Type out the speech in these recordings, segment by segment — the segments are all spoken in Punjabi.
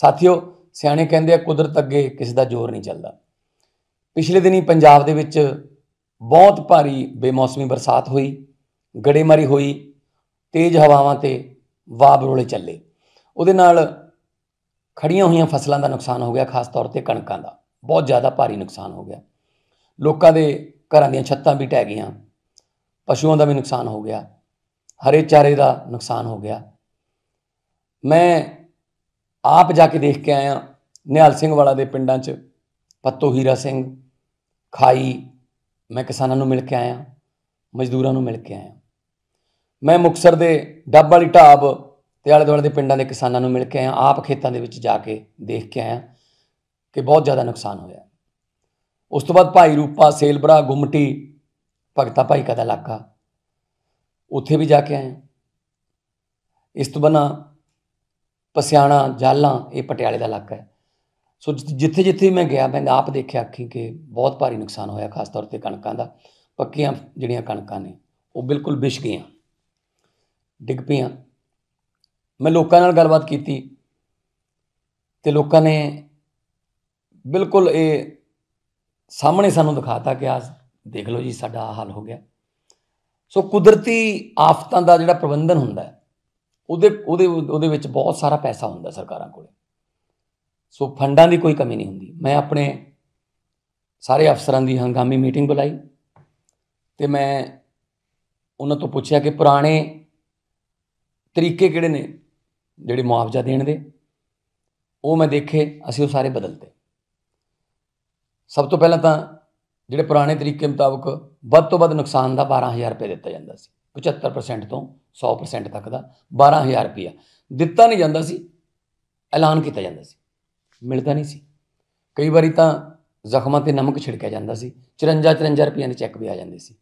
ਸਾਥੀਓ ਸਿਆਣੇ ਕਹਿੰਦੇ ਆ ਕੁਦਰਤ ਅੱਗੇ ਕਿਸੇ ਦਾ ਜ਼ੋਰ ਨਹੀਂ ਚੱਲਦਾ ਪਿਛਲੇ ਦਿਨੀ ਪੰਜਾਬ ਦੇ ਵਿੱਚ ਬਹੁਤ ਭਾਰੀ ਬੇਮੌਸਮੀ ਬਰਸਾਤ ਹੋਈ ਗੜੇਮਾਰੀ ਹੋਈ ਤੇਜ਼ ਹਵਾਵਾਂ ਤੇ ਵਾਬਰੋਲੇ ਚੱਲੇ ਉਹਦੇ ਨਾਲ ਖੜੀਆਂ ਹੋਈਆਂ ਫਸਲਾਂ ਦਾ ਨੁਕਸਾਨ ਹੋ ਗਿਆ ਖਾਸ ਤੌਰ ਤੇ ਕਣਕਾਂ ਦਾ ਬਹੁਤ ਜ਼ਿਆਦਾ ਭਾਰੀ ਨੁਕਸਾਨ ਹੋ ਗਿਆ ਲੋਕਾਂ ਦੇ ਘਰਾਂ ਦੀਆਂ ਛੱਤਾਂ ਵੀ ਟਹਿ ਗਈਆਂ ਪਸ਼ੂਆਂ ਦਾ ਵੀ ਨੁਕਸਾਨ ਹੋ ਗਿਆ ਹਰੇ ਚਾਰੇ ਦਾ ਨੁਕਸਾਨ ਹੋ ਗਿਆ ਮੈਂ ਆਪ ਜਾ ਕੇ ਦੇਖ ਕੇ ਆਇਆ ਨਿਹਾਲ ਸਿੰਘ ਵਾਲਾ ਦੇ ਪਿੰਡਾਂ 'ਚ ਪੱਤੋ ਹੀਰਾ ਸਿੰਘ ਖਾਈ ਮੈਂ ਕਿਸਾਨਾਂ ਨੂੰ ਮਿਲ ਕੇ ਆਇਆ ਮਜ਼ਦੂਰਾਂ ਨੂੰ ਮਿਲ ਕੇ ਆਇਆ ਮੈਂ ਮੁਕਸਰ ਦੇ ਡੱਬ ਵਾਲੀ ਢਾਬ ਤੇ ਆਲੇ ਦੁਆਲੇ ਦੇ ਪਿੰਡਾਂ ਦੇ ਕਿਸਾਨਾਂ ਨੂੰ ਮਿਲ ਕੇ ਆਇਆ ਆਪ ਖੇਤਾਂ ਦੇ ਵਿੱਚ ਜਾ ਕੇ ਦੇਖ ਕੇ ਆਇਆ ਕਿ ਬਹੁਤ ਜ਼ਿਆਦਾ ਨੁਕਸਾਨ ਹੋਇਆ ਉਸ ਤੋਂ ਬਾਅਦ ਭਾਈ ਰੂਪਾ ਸੇਲਬਰਾ ਗੁੰਮਟੀ ਭਗਤਾ ਭਾਈ ਕਾ ਦਾ ਇਲਾਕਾ ਉੱਥੇ ਵੀ ਜਾ ਕੇ ਆਇਆ ਇਸ ਤੋਂ ਬਣਾ ਪਸਿਆਣਾ ਜਾਲਾਂ ਇਹ ਪਟਿਆਲੇ ਦਾ ਇਲਾਕਾ ਹੈ ਸੋ ਜਿੱਥੇ ਜਿੱਥੇ ਮੈਂ ਗਿਆ ਮੈਂ ਆਪ ਦੇਖਿਆ ਕਿ ਕਿ ਬਹੁਤ ਭਾਰੀ ਨੁਕਸਾਨ ਹੋਇਆ ਖਾਸ ਤੌਰ ਤੇ ਕਣਕਾਂ ਦਾ ਪੱਕੀਆਂ ਜਿਹੜੀਆਂ ਕਣਕਾਂ ਨੇ ਉਹ ਬਿਲਕੁਲ ਵਿਛ ਗਈਆਂ ਡਿੱਗ ਪਈਆਂ ਮੈਂ ਲੋਕਾਂ ਨਾਲ ਗੱਲਬਾਤ ਕੀਤੀ ਤੇ ਲੋਕਾਂ ਨੇ ਬਿਲਕੁਲ ਇਹ ਸਾਹਮਣੇ ਸਾਨੂੰ ਦਿਖਾਤਾ ਕਿ ਆ ਦੇਖ ਲਓ ਜੀ ਸਾਡਾ ਹਾਲ ਹੋ ਗਿਆ ਸੋ ਕੁਦਰਤੀ ਆਫਤਾਂ ਦਾ ਜਿਹੜਾ ਪ੍ਰਬੰਧਨ ਹੁੰਦਾ ਹੈ ਉਹਦੇ ਉਹਦੇ ਉਹਦੇ ਵਿੱਚ ਬਹੁਤ ਸਾਰਾ ਪੈਸਾ ਹੁੰਦਾ ਸਰਕਾਰਾਂ ਕੋਲੇ ਸੋ ਫੰਡਾਂ ਦੀ ਕੋਈ ਕਮੀ ਨਹੀਂ ਹੁੰਦੀ ਮੈਂ ਆਪਣੇ ਸਾਰੇ ਅਫਸਰਾਂ ਦੀ ਹੰਗਾਮੀ ਮੀਟਿੰਗ ਬੁਲਾਈ ਤੇ ਮੈਂ ਉਹਨਾਂ ਤੋਂ ਪੁੱਛਿਆ ਕਿ ਪੁਰਾਣੇ ਤਰੀਕੇ ਕਿਹੜੇ ਨੇ ਜਿਹੜੇ ਮੁਆਵਜ਼ਾ ਦੇਣ ਦੇ ਉਹ ਮੈਂ ਦੇਖੇ ਅਸੀਂ ਉਹ ਸਾਰੇ ਬਦਲਤੇ ਸਭ ਤੋਂ ਪਹਿਲਾਂ ਤਾਂ ਜਿਹੜੇ ਪੁਰਾਣੇ ਤਰੀਕੇ ਮੁਤਾਬਕ ਵੱਧ ਤੋਂ ਵੱਧ ਨੁਕਸਾਨ ਦਾ 12000 ਰੁਪਏ ਦਿੱਤਾ ਜਾਂਦਾ ਸੀ 75% ਤੋਂ 100% ਤੱਕ ਦਾ 12000 ਰੁਪਇਆ ਦਿੱਤਾ ਨਹੀਂ ਜਾਂਦਾ ਸੀ ਐਲਾਨ ਕੀਤਾ ਜਾਂਦਾ ਸੀ ਮਿਲਦਾ ਨਹੀਂ ਸੀ ਕਈ ਵਾਰੀ ਤਾਂ ਜ਼ਖਮਾਂ ਤੇ ਨਮਕ ਛਿੜਕਿਆ ਜਾਂਦਾ ਸੀ 54 54 ਰੁਪਏ ਦੇ ਚੈੱਕ ਵੀ ਆ ਜਾਂਦੇ ਸੀ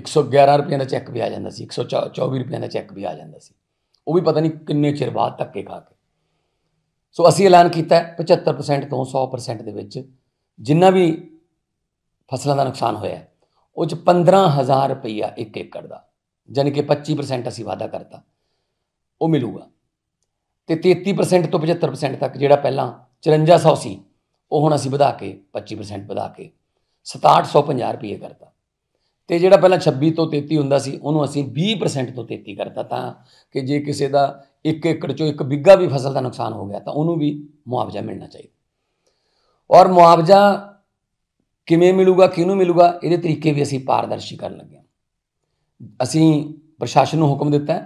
111 ਰੁਪਇਆ ਦਾ ਚੈੱਕ ਵੀ ਆ ਜਾਂਦਾ ਸੀ 124 ਰੁਪਇਆ ਦਾ ਚੈੱਕ ਵੀ ਆ ਜਾਂਦਾ ਸੀ ਉਹ ਵੀ ਪਤਾ ਨਹੀਂ ਕਿੰਨੇ ਚਿਰ ਬਾਅਦ ਧੱਕੇ ਖਾ ਕੇ ਸੋ ਅਸੀਂ ਐਲਾਨ ਕੀਤਾ 75% ਤੋਂ 100% ਦੇ ਵਿੱਚ ਜਿੰਨਾ ਵੀ ਫਸਲਾਂ ਦਾ ਨੁਕਸਾਨ ਹੋਇਆ ਉਹ ਚ 15000 ਰੁਪਇਆ ਇੱਕ ਏਕੜ ਦਾ ਜਾਨੀ ਕਿ 25% ਅਸੀਂ ਵਾਅਦਾ ਕਰਤਾ ਉਹ ਮਿਲੂਗਾ ਤੇ 33% ਤੋਂ 75% ਤੱਕ ਜਿਹੜਾ ਪਹਿਲਾਂ 5400 ਸੀ ਉਹ ਹੁਣ ਅਸੀਂ ਵਧਾ ਕੇ 25% ਵਧਾ ਕੇ 6750 ਰੁਪਏ ਕਰਤਾ ਤੇ ਜਿਹੜਾ ਪਹਿਲਾਂ 26 ਤੋਂ 33 ਹੁੰਦਾ ਸੀ ਉਹਨੂੰ ਅਸੀਂ 20% ਤੋਂ 33 ਕਰਤਾ ਤਾਂ ਕਿ ਜੇ ਕਿਸੇ ਦਾ 1 ਏਕੜ ਚੋਂ ਇੱਕ ਬਿੱਗਾ ਵੀ ਫਸਲ ਦਾ ਨੁਕਸਾਨ ਹੋ ਗਿਆ ਤਾਂ ਉਹਨੂੰ ਵੀ ਮੁਆਵਜ਼ਾ ਮਿਲਣਾ ਚਾਹੀਦਾ ਔਰ ਮੁਆਵਜ਼ਾ ਕਿਵੇਂ ਮਿਲੂਗਾ ਕਿਹਨੂੰ ਮਿਲੂਗਾ ਇਹਦੇ ਤਰੀਕੇ ਵੀ ਅਸੀਂ ਪਾਰਦਰਸ਼ੀ ਕਰਨ ਲੱਗੇ ਅਸੀਂ ਪ੍ਰਸ਼ਾਸਨ ਨੂੰ ਹੁਕਮ ਦਿੱਤਾ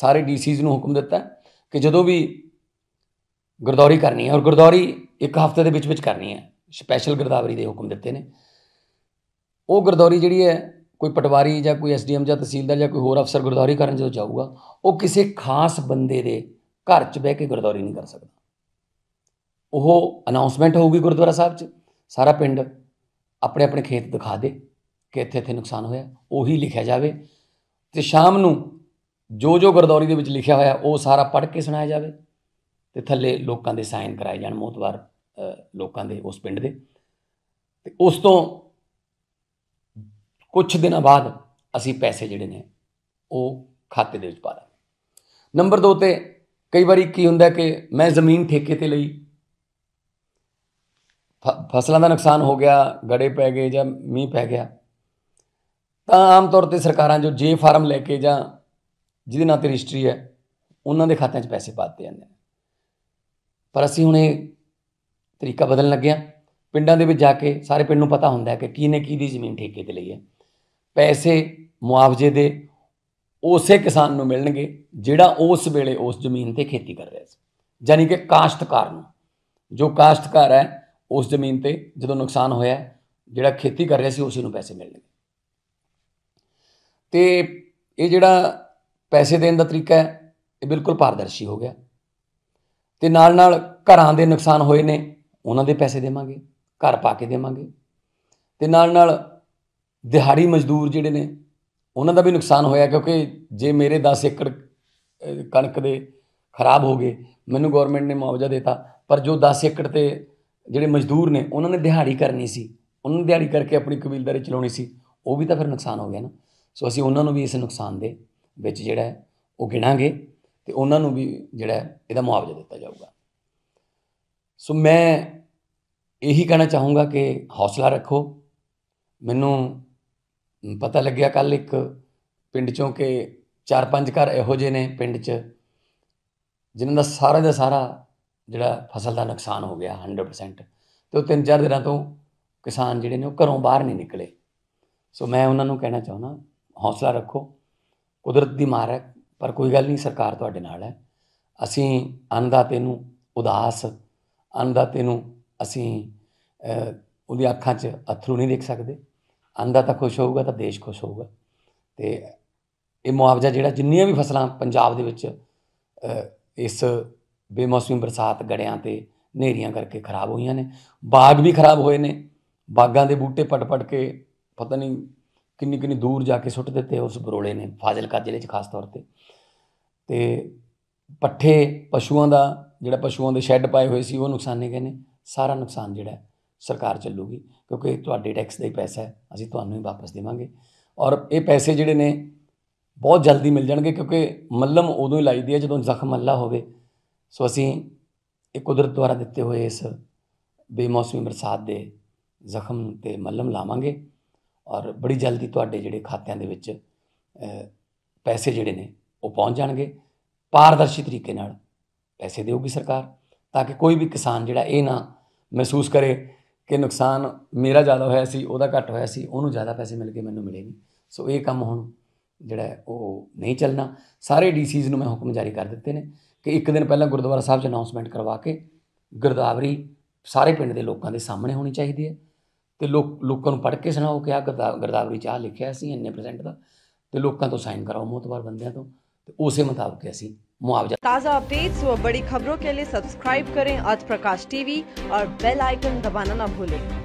ਸਾਰੇ ਡੀਸੀਜ਼ ਨੂੰ ਹੁਕਮ ਦਿੱਤਾ ਕਿ ਜਦੋਂ ਵੀ ਗਰਦੌਰੀ ਕਰਨੀ ਹੈ ਔਰ ਗਰਦੌਰੀ ਇੱਕ ਹਫ਼ਤੇ ਦੇ ਵਿੱਚ ਵਿੱਚ ਕਰਨੀ ਹੈ ਸਪੈਸ਼ਲ ਗੁਰਦਾਵਰੀ ਦੇ ਹੁਕਮ ਦਿੱਤੇ ਨੇ ਉਹ ਗਰਦੌਰੀ ਜਿਹੜੀ ਹੈ ਕੋਈ ਪਟਵਾਰੀ ਜਾਂ ਕੋਈ ਐਸਡੀਐਮ ਜਾਂ ਤਹਿਸੀਲਦਾਰ ਜਾਂ ਕੋਈ ਹੋਰ ਅਫਸਰ ਗਰਦੌਰੀ ਕਰਨ ਜਦੋਂ ਜਾਊਗਾ ਉਹ ਕਿਸੇ ਖਾਸ ਬੰਦੇ ਦੇ ਘਰ 'ਚ ਬਹਿ ਕੇ ਗਰਦੌਰੀ ਨਹੀਂ ਕਰ ਸਕਦਾ ਉਹ ਅਨਾਉਂਸਮੈਂਟ ਹੋਊਗੀ ਗੁਰਦੁਆਰਾ ਸਾਹਿਬ 'ਚ ਸਾਰਾ ਪਿੰਡ ਆਪਣੇ ਆਪਣੇ ਖੇਤ ਦਿਖਾ ਦੇ ਕਿ ਇੱਥੇ ਇੱਥੇ ਨੁਕਸਾਨ ਹੋਇਆ ਉਹੀ ਲਿਖਿਆ ਜਾਵੇ ਤੇ ਸ਼ਾਮ ਨੂੰ ਜੋ ਜੋ ਗਰਦੌਰੀ ਦੇ ਵਿੱਚ ਲਿਖਿਆ ਹੋਇਆ ਉਹ ਸਾਰਾ ਪੜ੍ਹ ਕੇ ਸੁਣਾਇਆ ਜਾਵੇ ਤੇ ਥੱਲੇ ਲੋਕਾਂ ਦੇ ਸਾਈਨ ਕਰਾਏ ਜਾਣ ਮੋਤਵਾਰ ਲੋਕਾਂ ਦੇ ਉਸ ਪਿੰਡ ਦੇ ਤੇ ਉਸ ਤੋਂ ਕੁਝ ਦਿਨਾਂ ਬਾਅਦ ਅਸੀਂ ਪੈਸੇ ਜਿਹੜੇ ਨੇ ਉਹ ਖਾਤੇ ਦੇ ਵਿੱਚ ਪਾ ਦਾਂਗੇ ਨੰਬਰ 2 ਤੇ ਕਈ ਵਾਰੀ ਕੀ ਹੁੰਦਾ ਕਿ ਮੈਂ ਜ਼ਮੀਨ ਠੇਕੇ ਤੇ ਲਈ ਫਸਲਾਂ ਦਾ ਨੁਕਸਾਨ ਹੋ ਗਿਆ ਗੜੇ ਪੈ ਗਏ ਜਾਂ ਮੀਂਹ ਪੈ ਗਿਆ ਤਾਂ ਆਮ ਤੌਰ ਤੇ ਸਰਕਾਰਾਂ ਜੋ ਜੇ ਫਾਰਮ ਲੈ ਕੇ ਜਾਂ ਜਿਹਦੇ ਨਾਂ ਤੇ ਰਜਿਸਟਰੀ ਹੈ ਉਹਨਾਂ ਦੇ ਖਾਤਿਆਂ 'ਚ ਪੈਸੇ ਪਾ ਦਿੱਤੇ ਜਾਂਦੇ ਨੇ ਪਰ ਅਸੀਂ ਹੁਣ ਇਹ ਤਰੀਕਾ ਬਦਲਣ ਲੱਗੇ ਆ ਪਿੰਡਾਂ ਦੇ ਵਿੱਚ ਜਾ ਕੇ ਸਾਰੇ ਪਿੰਡ ਨੂੰ ਪਤਾ ਹੁੰਦਾ ਹੈ ਕਿ ਕੀ ਨੇ ਕੀ ਦੀ ਜ਼ਮੀਨ ਠੇਕੇ ਤੇ ਲਈ ਹੈ ਪੈਸੇ ਮੁਆਵਜ਼ੇ ਦੇ ਉਸੇ ਕਿਸਾਨ ਨੂੰ ਮਿਲਣਗੇ ਜਿਹੜਾ ਉਸ ਵੇਲੇ ਉਸ ਜ਼ਮੀਨ ਤੇ ਖੇਤੀ ਕਰ ਰਿਹਾ ਸੀ ਯਾਨੀ ਕਿ ਕਾਸ਼ਤਕਾਰ ਨੂੰ ਜੋ ਕਾਸ਼ਤਕਾਰ ਹੈ ਉਸ ਜ਼ਮੀਨ ਤੇ ਜਦੋਂ ਨੁਕਸਾਨ ਹੋਇਆ ਜਿਹੜਾ ਖੇਤੀ ਕਰ ਰਿਹਾ ਸੀ ਉਸੇ ਨੂੰ ਪੈਸੇ ਮਿਲਣਗੇ ਤੇ ਇਹ ਜਿਹੜਾ ਪੈਸੇ ਦੇਣ ਦਾ ਤਰੀਕਾ ਹੈ ਇਹ ਬਿਲਕੁਲ ਪਾਰਦਰਸ਼ੀ ਹੋ ਗਿਆ ਤੇ ਨਾਲ ਨਾਲ ਘਰਾਂ ਦੇ ਨੁਕਸਾਨ ਹੋਏ ਨੇ ਉਹਨਾਂ ਦੇ ਪੈਸੇ ਦੇਵਾਂਗੇ ਘਰ ਪਾ ਕੇ ਦੇਵਾਂਗੇ ਤੇ ਨਾਲ ਨਾਲ ਦਿਹਾੜੀ ਮਜ਼ਦੂਰ ਜਿਹੜੇ ਨੇ ਉਹਨਾਂ ਦਾ ਵੀ ਨੁਕਸਾਨ ਹੋਇਆ ਕਿਉਂਕਿ ਜੇ ਮੇਰੇ 10 ਏਕੜ ਕਣਕ ਦੇ ਖਰਾਬ ਹੋ ਗਏ ਮੈਨੂੰ ਗਵਰਨਮੈਂਟ ਨੇ ਮੁਆਵਜ਼ਾ ਦਿੱਤਾ ਪਰ ਜੋ 10 ਏਕੜ ਤੇ ਜਿਹੜੇ ਮਜ਼ਦੂਰ ਨੇ ਉਹਨਾਂ ਨੇ ਦਿਹਾੜੀ ਕਰਨੀ ਸੀ ਉਹਨਾਂ ਨੇ ਦਿਹਾੜੀ ਕਰਕੇ ਆਪਣੀ ਕਬੀਲਦਾਰੀ ਚਲਾਉਣੀ ਸੀ ਉਹ ਵੀ ਤਾਂ ਫਿਰ ਨੁਕਸਾਨ ਹੋ ਗਿਆ ਨਾ ਸੋ ਅਸੀਂ ਉਹਨਾਂ ਨੂੰ ਵੀ ਇਸ ਨੁਕਸਾਨ ਦੇ ਵਿੱਚ ਜਿਹੜਾ ਉਹ ਗਿਣਾਂਗੇ ਤੇ ਉਹਨਾਂ ਨੂੰ ਵੀ ਜਿਹੜਾ ਇਹਦਾ ਮੁਆਵਜ਼ਾ ਦਿੱਤਾ ਜਾਊਗਾ ਸੋ ਮੈਂ ਇਹੀ ਕਹਿਣਾ ਚਾਹੂੰਗਾ ਕਿ ਹੌਸਲਾ ਰੱਖੋ ਮੈਨੂੰ ਪਤਾ ਲੱਗਿਆ ਕੱਲ ਇੱਕ ਪਿੰਡ ਚੋਂ ਕਿ ਚਾਰ ਪੰਜ ਘਰ ਇਹੋ ਜਿਹੇ ਨੇ ਪਿੰਡ 'ਚ ਜਿਨ੍ਹਾਂ ਦਾ ਸਾਰਾ ਦਾ ਸਾਰਾ ਜਿਹੜਾ ਫਸਲ ਦਾ ਨੁਕਸਾਨ ਹੋ ਗਿਆ 100% ਤੇ ਉਹ ਤਿੰਨ ਚਾਰ ਦਿਨਾਂ ਤੋਂ ਕਿਸਾਨ ਜਿਹੜੇ ਨੇ ਉਹ ਘਰੋਂ ਬਾਹਰ ਨਹੀਂ ਨਿਕਲੇ ਸੋ ਮੈਂ ਉਹਨਾਂ ਨੂੰ ਕਹਿਣਾ ਚਾਹੁੰਦਾ ਹੌਸਲਾ ਰੱਖੋ ਕੁਦਰਤ ਦੀ ਮਾਰ ਹੈ ਪਰ ਕੋਈ ਗੱਲ ਨਹੀਂ ਸਰਕਾਰ ਤੁਹਾਡੇ ਨਾਲ ਹੈ ਅਸੀਂ ਅੰਨਦਾਤੇ ਨੂੰ ਉਦਾਸ ਅੰਨਦਾਤੇ ਨੂੰ ਅਸੀਂ ਉਹਦੀ ਅੱਖਾਂ 'ਚ ਅਥਰੂ ਨਹੀਂ ਦੇਖ ਸਕਦੇ ਤਾਂ ਖੁਸ਼ ਹੋਊਗਾ ਤਾਂ ਦੇਸ਼ ਖੁਸ਼ ਹੋਊਗਾ ਤੇ ਇਹ ਮੁਆਵਜ਼ਾ ਜਿਹੜਾ ਜਿੰਨੀਆਂ ਵੀ ਫਸਲਾਂ ਪੰਜਾਬ ਦੇ ਵਿੱਚ ਇਸ ਬੇਮੌਸਮੀ ਬਰਸਾਤ ਗੜਿਆਂ ਤੇ ਨੇਰੀਆਂ ਕਰਕੇ ਖਰਾਬ ਹੋਈਆਂ ਨੇ ਬਾਗ ਵੀ ਖਰਾਬ ਹੋਏ ਨੇ ਬਾਗਾਂ ਦੇ ਬੂਟੇ ਪਟ-ਪਟ ਕੇ ਪਤਾ ਨਹੀਂ ਕਿੰਨੀ ਕਿੰਨੀ ਦੂਰ ਜਾ ਕੇ ਸੁੱਟ ਦਿੱਤੇ ਉਸ ਬਰੋਲੇ ਨੇ ਫਾਜ਼ਿਲਕਾ ਜ਼ਿਲ੍ਹੇ 'ਚ ਖਾਸ ਤੌਰ ਤੇ ਤੇ ਪੱਠੇ ਪਸ਼ੂਆਂ ਦਾ ਜਿਹੜਾ ਪਸ਼ੂਆਂ ਦੇ ਸ਼ੈੱਡ ਪਾਏ ਹੋਏ ਸੀ ਉਹ ਨੁਕਸਾਨੇ ਗਏ ਨੇ ਸਾਰਾ ਨੁਕਸਾਨ ਜਿਹੜਾ ਸਰਕਾਰ ਚੱਲੂਗੀ ਕਿਉਂਕਿ ਤੁਹਾਡੇ ਟੈਕਸ ਦਾ ਹੀ ਪੈਸਾ ਹੈ ਅਸੀਂ ਤੁਹਾਨੂੰ ਹੀ ਵਾਪਸ ਦੇਵਾਂਗੇ ਔਰ ਇਹ ਪੈਸੇ ਜਿਹੜੇ ਨੇ ਬਹੁਤ ਜਲਦੀ ਮਿਲ ਜਾਣਗੇ ਕਿਉਂਕਿ ਮੱਲਮ ਉਦੋਂ ਹੀ ਲਾਈਦੀ ਹੈ ਜਦੋਂ ਜ਼ਖਮ ਅੱਲਾ ਹੋਵੇ ਸੋ ਅਸੀਂ ਇਹ ਕੁਦਰਤ ਦੁਆਰਾ ਦਿੱਤੇ ਹੋਏ ਇਸ ਬੇਮੌਸਮੀ ਬਰਸਾਤ ਦੇ ਜ਼ਖਮ ਤੇ ਮੱਲਮ ਲਾਵਾਂਗੇ ਔਰ ਬੜੀ ਜਲਦੀ ਤੁਹਾਡੇ ਜਿਹੜੇ ਖਾਤਿਆਂ ਦੇ ਵਿੱਚ ਪੈਸੇ ਜਿਹੜੇ ਨੇ ਉਹ ਪਹੁੰਚ ਜਾਣਗੇ ਪਾਰਦਰਸ਼ੀ ਤਰੀਕੇ ਨਾਲ ਪੈਸੇ ਦੇਊਗੀ ਸਰਕਾਰ ਤਾਂ ਕਿ ਕੋਈ ਵੀ ਕਿਸਾਨ ਜਿਹੜਾ ਇਹ ਨਾ ਮਹਿਸੂਸ ਕਰੇ ਕਿ ਨੁਕਸਾਨ ਮੇਰਾ ਜ਼ਿਆਦਾ ਹੋਇਆ ਸੀ ਉਹਦਾ ਘੱਟ ਹੋਇਆ ਸੀ ਉਹਨੂੰ ਜ਼ਿਆਦਾ ਪੈਸੇ ਮਿਲ ਗਏ ਮੈਨੂੰ ਮਿਲੇ ਨਹੀਂ ਸੋ ਇਹ ਕੰਮ ਹੁਣ ਜਿਹੜਾ ਉਹ ਨਹੀਂ ਚੱਲਣਾ ਸਾਰੇ ਡੀਸੀਜ਼ ਨੂੰ ਮੈਂ ਹੁਕਮ ਜਾਰੀ ਕਰ ਦਿੱਤੇ ਨੇ ਕਿ ਇੱਕ ਦਿਨ ਪਹਿਲਾਂ ਗੁਰਦੁਆਰਾ ਸਾਹਿਬ 'ਚ ਅਨਾਉਂਸਮੈਂਟ ਕਰਵਾ ਕੇ ਗਰਦਾਵਰੀ ਸਾਰੇ ਪਿੰਡ ਦੇ ਲੋਕਾਂ ਦੇ ਸਾਹਮਣੇ ਹੋਣੀ ਚਾਹੀਦੀ ਹੈ ਤੇ ਲੋਕ ਲੋਕਾਂ ਨੂੰ ਪੜ੍ਹ ਕੇ ਸੁਣਾਓ ਕਿ ਆ ਗਰਦਾਵਰੀ ਚਾਹ ਲਿਖਿਆ ਸੀ ਇੰਨੇ ਪਰਸੈਂਟ ਦਾ ਤੇ ਲੋਕਾਂ ਤੋਂ ਸਾਈਨ ਕਰਾਓ ਮੋਤਵਾਰ ਬੰਦਿਆਂ ਤੋਂ ਤੇ ਉਸੇ ਮੁਤਾਬਕ ਅਸੀਂ ਮੁਆਵਜ਼ਾ ਤਾਜ਼ਾ ਅਪਡੇਟਸ और ਬੜੀ खबरों ਕੇ ਲਈ ਸਬਸਕ੍ਰਾਈਬ ਕਰੇ आज ਪ੍ਰਕਾਸ਼ ਟੀਵੀ ਔਰ ਬੈਲ ਆਈਕਨ ਦਬਾਣਾ ਨਾ ਭੁੱਲੇ